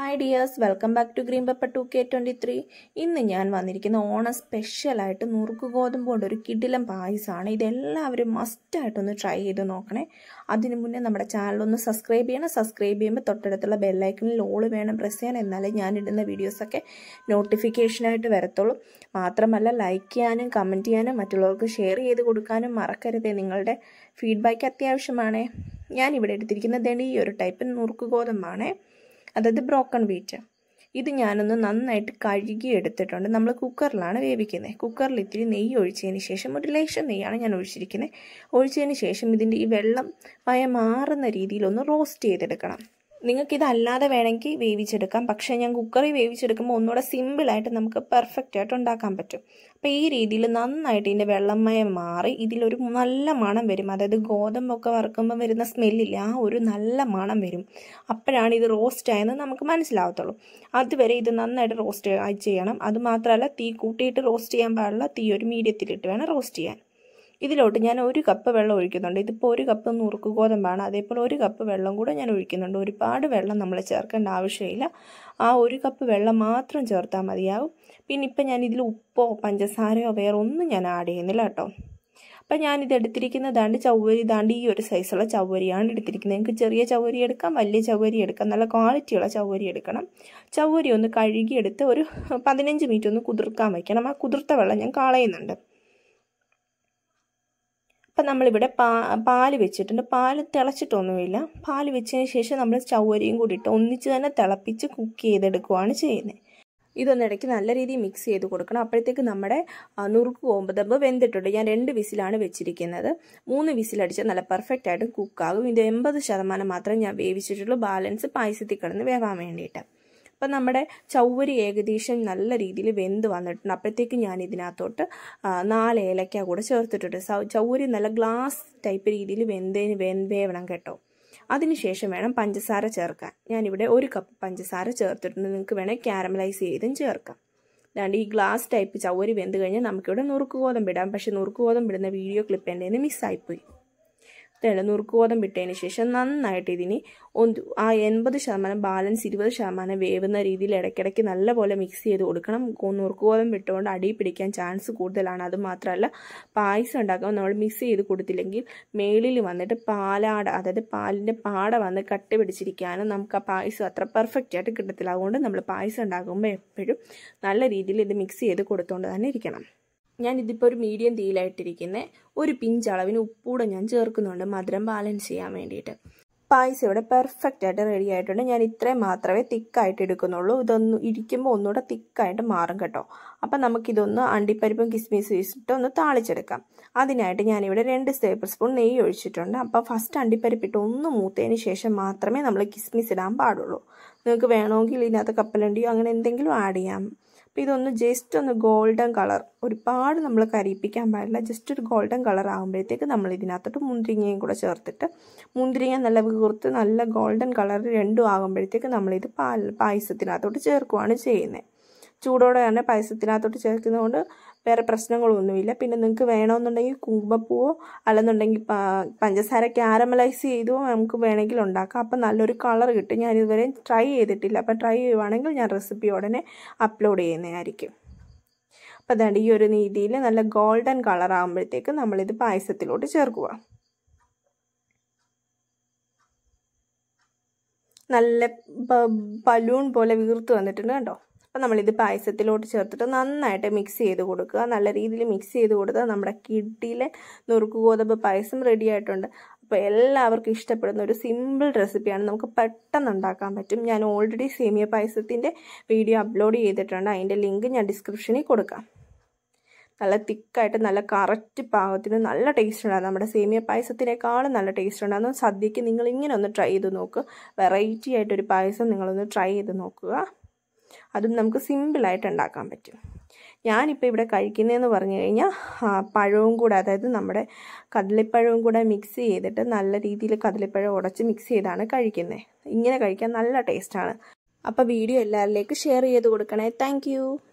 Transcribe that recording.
hi dears welcome back to Green Pepper two K twenty three ഇന്ന് ഞാൻ വന്നിരിക്കുന്ന ഓണം സ്പെഷ്യലായിട്ട് നുറുക്ക് ഗോതമ്പ് കൊണ്ട് ഒരു കിടിലം പായസമാണ് ഇതെല്ലാവരും മസ്റ്റായിട്ടൊന്ന് ട്രൈ ചെയ്ത് നോക്കണേ അതിനു മുന്നേ നമ്മുടെ ചാനലൊന്ന് സബ്സ്ക്രൈബ് ചെയ്യണം സബ്സ്ക്രൈബ് ചെയ്യുമ്പോൾ തൊട്ടടുത്തുള്ള ബെല്ലൈക്കണിൽ ഓള് വേണം പ്രസ് ചെയ്യണം എന്നാലേ ഞാൻ ഇടുന്ന വീഡിയോസൊക്കെ നോട്ടിഫിക്കേഷനായിട്ട് വരത്തുള്ളൂ മാത്രമല്ല ലൈക്ക് ചെയ്യാനും കമൻറ്റ് ചെയ്യാനും മറ്റുള്ളവർക്ക് ഷെയർ ചെയ്ത് കൊടുക്കാനും മറക്കരുതേ നിങ്ങളുടെ ഫീഡ്ബാക്ക് അത്യാവശ്യമാണേ ഞാനിവിടെ എടുത്തിരിക്കുന്നത് ഈ ഒരു ടൈപ്പ് നുറുക്ക് ഗോതമ്പാണേ അതായത് ബ്രോക്കൺ വീറ്റ് ഇത് ഞാനൊന്ന് നന്നായിട്ട് കഴുകി എടുത്തിട്ടുണ്ട് നമ്മൾ കുക്കറിലാണ് വേവിക്കുന്നത് കുക്കറിൽ ഇത്തിരി നെയ്യ് ഒഴിച്ചതിന് ശേഷം ഒരു ലേശം നെയ്യാണ് ഞാൻ ഒഴിച്ചിരിക്കുന്നത് ഒഴിച്ചതിന് ശേഷം ഇതിൻ്റെ ഈ വെള്ളം പയ മാറുന്ന രീതിയിലൊന്ന് റോസ്റ്റ് ചെയ്തെടുക്കണം നിങ്ങൾക്ക് ഇതല്ലാതെ വേണമെങ്കിൽ വേവിച്ചെടുക്കാം പക്ഷേ ഞാൻ കുക്കറിൽ വേവിച്ചെടുക്കുമ്പോൾ ഒന്നുകൂടെ സിമ്പിളായിട്ട് നമുക്ക് പെർഫെക്റ്റ് ആയിട്ട് ഉണ്ടാക്കാൻ പറ്റും അപ്പോൾ ഈ രീതിയിൽ നന്നായിട്ട് ഇതിൻ്റെ വെള്ളമയം മാറി ഇതിലൊരു നല്ല മണം വരും അതായത് ഗോതമ്പൊക്കെ വറുക്കുമ്പോൾ വരുന്ന സ്മെല്ലില്ല ആ ഒരു നല്ല മണം വരും അപ്പോഴാണ് ഇത് റോസ്റ്റ് ആയെന്ന് നമുക്ക് മനസ്സിലാവത്തുള്ളൂ അതുവരെ ഇത് നന്നായിട്ട് റോസ്റ്റ് ചെയ്യണം അതുമാത്രമല്ല തീ കൂട്ടിയിട്ട് റോസ്റ്റ് ചെയ്യാൻ പാടില്ല തീ ഒരു മീഡിയത്തിലിട്ട് വേണം റോസ്റ്റ് ചെയ്യാൻ ഇതിലോട്ട് ഞാൻ ഒരു കപ്പ് വെള്ളം ഒഴിക്കുന്നുണ്ട് ഇതിപ്പോൾ ഒരു കപ്പ് നുറുക്ക് ഗോതമ്പാണ് അതേപോലെ ഒരു കപ്പ് വെള്ളം കൂടെ ഞാൻ ഒഴിക്കുന്നുണ്ട് ഒരുപാട് വെള്ളം നമ്മൾ ചേർക്കേണ്ട ആവശ്യമില്ല ആ ഒരു കപ്പ് വെള്ളം മാത്രം ചേർത്താൽ മതിയാവും പിന്നെ ഇപ്പം ഞാൻ ഇതിൽ ഉപ്പോ പഞ്ചസാരയോ വേറെ ഒന്നും ഞാൻ ആഡ് ചെയ്യുന്നില്ല കേട്ടോ അപ്പം ഞാനിത് എടുത്തിരിക്കുന്ന ദാണ്ട് ചവ്വരി ദാണ്ട് ഈ ഒരു സൈസുള്ള ചവ്വരിയാണ് എടുത്തിരിക്കുന്നത് നിങ്ങൾക്ക് ചെറിയ ചവ്വരി എടുക്കാം വലിയ ചവ്വരി എടുക്കാം നല്ല ക്വാളിറ്റിയുള്ള ചവ്വരി എടുക്കണം ചവ്വരി ഒന്ന് കഴുകിയെടുത്ത് ഒരു പതിനഞ്ച് മിനിറ്റ് ഒന്ന് കുതിർക്കാൻ വയ്ക്കണം ആ കുതിർത്ത വെള്ളം ഞാൻ കളയുന്നുണ്ട് അപ്പം നമ്മളിവിടെ പാ പാല് വെച്ചിട്ടുണ്ട് പാല് തിളച്ചിട്ടൊന്നുമില്ല പാല് വെച്ചതിന് ശേഷം നമ്മൾ ചവരിയും ഇട്ട് ഒന്നിച്ച് തന്നെ തിളപ്പിച്ച് കുക്ക് ചെയ്തെടുക്കുകയാണ് ചെയ്യുന്നത് ഇതൊന്നിടയ്ക്ക് നല്ല രീതിയിൽ മിക്സ് ചെയ്ത് കൊടുക്കണം അപ്പോഴത്തേക്ക് നമ്മുടെ നുറുക്ക് കോമ്പതമ്പ് വെന്തിട്ടുണ്ട് ഞാൻ രണ്ട് വിസിലാണ് വെച്ചിരിക്കുന്നത് മൂന്ന് വിസിലടിച്ചാൽ നല്ല പെർഫെക്റ്റ് ആയിട്ട് കുക്കാകും ഇത് എൺപത് ശതമാനം മാത്രമേ ഞാൻ വേവിച്ചിട്ടുള്ളൂ ബാലൻസ് പായസത്തിൽ കിടന്ന് വേവാൻ വേണ്ടിയിട്ട് അപ്പം നമ്മുടെ ചൗവരി ഏകദേശം നല്ല രീതിയിൽ വെന്ത് വന്നിട്ടുണ്ട് അപ്പോഴത്തേക്ക് ഞാൻ ഇതിനകത്തോട്ട് നാല് ഏലക്ക കൂടെ ചേർത്തിട്ടുണ്ട് ചൗവരി നല്ല ഗ്ലാസ് ടൈപ്പ് രീതിയിൽ വെന്തേന് വേവണം കേട്ടോ അതിനുശേഷം വേണം പഞ്ചസാര ചേർക്കാൻ ഞാനിവിടെ ഒരു കപ്പ് പഞ്ചസാര ചേർത്തിട്ടുണ്ട് നിങ്ങൾക്ക് വേണേൽ ക്യാരമലൈസ് ചെയ്തും ചേർക്കാം അതാണ്ട് ഈ ഗ്ലാസ് ടൈപ്പ് ചൗവരി വെന്ത് കഴിഞ്ഞാൽ നമുക്കിവിടെ നുറുക്ക് ഗോതമ്പ് ഇടാം പക്ഷേ നുറുക്ക് ഗോതമ്പ് ഇടുന്ന വീഡിയോ ക്ലിപ്പ് എൻ്റെ മിസ്സായിപ്പോയി നുറുക്കുബോധം വിട്ടതിന് ശേഷം നന്നായിട്ട് ഇതിന് ഒന്ന് ആ എൺപത് ശതമാനം ബാലൻസ് ഇരുപത് ശതമാനം വേവുന്ന രീതിയിൽ ഇടയ്ക്കിടയ്ക്ക് നല്ലപോലെ മിക്സ് ചെയ്ത് കൊടുക്കണം നുറുക്കുബോധം വിട്ടുകൊണ്ട് അടി പിടിക്കാൻ ചാൻസ് കൂടുതലാണ് അത് മാത്രമല്ല പായസം ഉണ്ടാക്കുമ്പോൾ നമ്മൾ മിക്സ് ചെയ്ത് കൊടുത്തില്ലെങ്കിൽ മേളിൽ വന്നിട്ട് പാലാട അതായത് പാലിൻ്റെ പാട വന്ന് കട്ട് പിടിച്ചിരിക്കാനും നമുക്ക് ആ പായസം അത്ര പെർഫെക്റ്റ് ആയിട്ട് കിട്ടത്തില്ല അതുകൊണ്ട് നമ്മൾ പായസം ഉണ്ടാക്കുമ്പോൾ എപ്പോഴും നല്ല രീതിയിൽ ഇത് മിക്സ് ചെയ്ത് കൊടുത്തുകൊണ്ട് തന്നെ ഇരിക്കണം ഞാനിതിപ്പോൾ ഒരു മീഡിയം തീയിലായിട്ടിരിക്കുന്നത് ഒരു പിഞ്ച് അളവിന് ഉപ്പൂടെ ഞാൻ ചേർക്കുന്നുണ്ട് മധുരം ബാലൻസ് ചെയ്യാൻ വേണ്ടിയിട്ട് പായസം ഇവിടെ പെർഫെക്റ്റ് ആയിട്ട് റെഡി ആയിട്ടുണ്ട് ഞാൻ ഇത്രയും മാത്രമേ തിക്കായിട്ട് എടുക്കുന്നുള്ളൂ ഇതൊന്ന് ഇരിക്കുമ്പോൾ ഒന്നുകൂടെ തിക്കായിട്ട് മാറും കേട്ടോ അപ്പം നമുക്കിതൊന്ന് അണ്ടിപ്പരിപ്പും കിസ്മിസും ഇട്ട് ഒന്ന് താളിച്ചെടുക്കാം അതിനായിട്ട് ഞാനിവിടെ രണ്ട് ടേബിൾ സ്പൂൺ നെയ്യ് ഒഴിച്ചിട്ടുണ്ട് അപ്പം ഫസ്റ്റ് അണ്ടിപ്പരിപ്പിട്ട് ഒന്ന് മൂത്തതിന് ശേഷം മാത്രമേ നമ്മൾ കിസ്മിസ് ഇടാൻ പാടുള്ളൂ നിങ്ങൾക്ക് വേണമെങ്കിൽ ഇതിനകത്ത് കപ്പലണ്ടിയോ അങ്ങനെ എന്തെങ്കിലും ആഡ് ചെയ്യാം അപ്പോൾ ഇതൊന്ന് ജസ്റ്റ് ഒന്ന് ഗോൾഡൻ കളർ ഒരുപാട് നമ്മൾ കരിപ്പിക്കാൻ പാടില്ല ജസ്റ്റ് ഒരു ഗോൾഡൻ കളർ ആകുമ്പോഴത്തേക്ക് നമ്മൾ ഇതിനകത്തോട്ട് മുന്തിരിങ്ങയും കൂടെ ചേർത്തിട്ട് മുന്തിരിങ്ങ നല്ല വീർത്ത് നല്ല ഗോൾഡൻ കളർ രണ്ടും ആകുമ്പോഴത്തേക്ക് നമ്മളിത് പാൽ പായസത്തിനകത്തോട്ട് ചേർക്കുകയാണ് ചെയ്യുന്നത് ചൂടോടെ തന്നെ പായസത്തിനകത്തോട്ട് ചേർക്കുന്നതുകൊണ്ട് വേറെ പ്രശ്നങ്ങളൊന്നുമില്ല പിന്നെ നിങ്ങൾക്ക് വേണമെന്നുണ്ടെങ്കിൽ കുങ്കുമപ്പൂവോ അല്ലെന്നുണ്ടെങ്കിൽ പഞ്ചസാര ക്യാരമലൈസ് ചെയ്തോ നമുക്ക് വേണമെങ്കിൽ ഉണ്ടാക്കാം അപ്പം നല്ലൊരു കളർ കിട്ടും ഞാൻ ഇതുവരെ ട്രൈ ചെയ്തിട്ടില്ല അപ്പം ട്രൈ ചെയ്യുവാണെങ്കിൽ ഞാൻ റെസിപ്പി ഉടനെ അപ്ലോഡ് ചെയ്യുന്നതായിരിക്കും അപ്പം അതുകൊണ്ട് ഈ ഒരു രീതിയിൽ നല്ല ഗോൾഡൻ കളർ ആകുമ്പോഴത്തേക്ക് നമ്മളിത് പായസത്തിലോട്ട് ചേർക്കുക നല്ല ബലൂൺ പോലെ വീർത്ത് വന്നിട്ടുണ്ട് കേട്ടോ അപ്പം നമ്മളിത് പായസത്തിലോട്ട് ചേർത്തിട്ട് നന്നായിട്ട് മിക്സ് ചെയ്ത് കൊടുക്കുക നല്ല രീതിയിൽ മിക്സ് ചെയ്ത് കൊടുത്താൽ നമ്മുടെ കിഡിലെ നുറുക്ക് ഗോതമ്പ് പായസം റെഡി ആയിട്ടുണ്ട് അപ്പോൾ എല്ലാവർക്കും ഇഷ്ടപ്പെടുന്ന ഒരു സിമ്പിൾ റെസിപ്പിയാണ് നമുക്ക് പെട്ടെന്ന് ഉണ്ടാക്കാൻ പറ്റും ഞാൻ ഓൾറെഡി സേമിയ പായസത്തിൻ്റെ വീഡിയോ അപ്ലോഡ് ചെയ്തിട്ടുണ്ട് അതിൻ്റെ ലിങ്ക് ഞാൻ ഡിസ്ക്രിപ്ഷനിൽ കൊടുക്കാം നല്ല തിക്കായിട്ട് നല്ല കറക്റ്റ് പാകത്തിന് നല്ല ടേസ്റ്റ് ഉണ്ടാകും നമ്മുടെ സേമിയ പായസത്തിനേക്കാളും നല്ല ടേസ്റ്റ് ഉണ്ടാകും സദ്യക്ക് നിങ്ങൾ ഇങ്ങനെ ഒന്ന് ട്രൈ ചെയ്ത് നോക്കുക വെറൈറ്റി ആയിട്ടൊരു പായസം നിങ്ങളൊന്ന് ട്രൈ ചെയ്ത് നോക്കുക അതും നമുക്ക് സിമ്പിളായിട്ട് ഉണ്ടാക്കാൻ പറ്റും ഞാനിപ്പോൾ ഇവിടെ കഴിക്കുന്നതെന്ന് പറഞ്ഞു കഴിഞ്ഞാൽ പഴവും കൂടെ അതായത് നമ്മുടെ കദളിപ്പഴവും കൂടെ മിക്സ് ചെയ്തിട്ട് നല്ല രീതിയിൽ കദളിപ്പഴം ഉടച്ച് മിക്സ് ചെയ്താണ് കഴിക്കുന്നത് ഇങ്ങനെ കഴിക്കാൻ നല്ല ടേസ്റ്റാണ് അപ്പോൾ വീഡിയോ എല്ലാവരിലേക്ക് ഷെയർ ചെയ്ത് കൊടുക്കണേ താങ്ക്